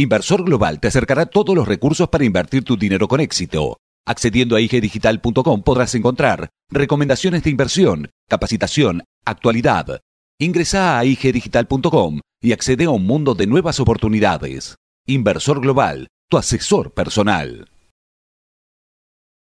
Inversor Global te acercará todos los recursos para invertir tu dinero con éxito. Accediendo a igdigital.com podrás encontrar recomendaciones de inversión, capacitación, actualidad. Ingresa a igdigital.com y accede a un mundo de nuevas oportunidades. Inversor Global, tu asesor personal.